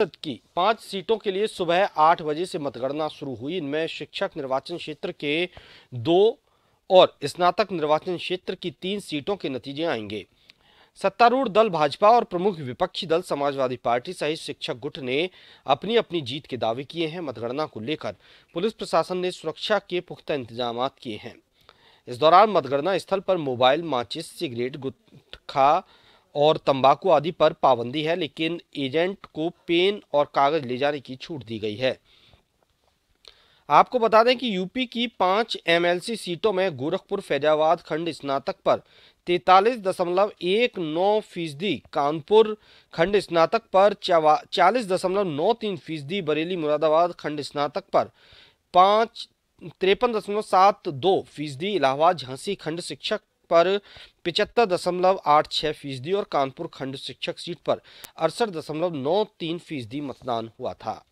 परिषद की पांच सीटों के लिए सुबह आठ बजे से मतगणना शुरू हुई इनमें शिक्षक निर्वाचन क्षेत्र के दो और स्नातक निर्वाचन क्षेत्र की तीन सीटों के नतीजे आएंगे सत्तारूढ़ दल भाजपा और प्रमुख विपक्षी दल समाजवादी पार्टी सहित शिक्षक गुट ने अपनी अपनी जीत के दावे किए हैं मतगणना को लेकर पुलिस प्रशासन ने सुरक्षा के पुख्ता इंतजाम किए हैं इस दौरान मतगणना स्थल पर मोबाइल माचिस सिगरेट गुटखा और तंबाकू आदि पर पाबंदी है लेकिन एजेंट को पेन और कागज ले जाने की छूट दी गई है आपको बता दें कि यूपी की पांच एमएलसी सीटों में गोरखपुर फैजाबाद खंड स्नातक पर तैतालीस दशमलव एक नौ फीसदी कानपुर खंड स्नातक पर चालीस दशमलव नौ तीन फीसदी बरेली मुरादाबाद खंड स्नातक पर पाँच तिरपन दशमलव सात दो फीसदी इलाहाबाद झांसी खंड शिक्षक पर पिचहत्तर दशमलव आठ छः फीसदी और कानपुर खंड शिक्षक सीट पर अड़सठ दशमलव नौ तीन फीसदी मतदान हुआ था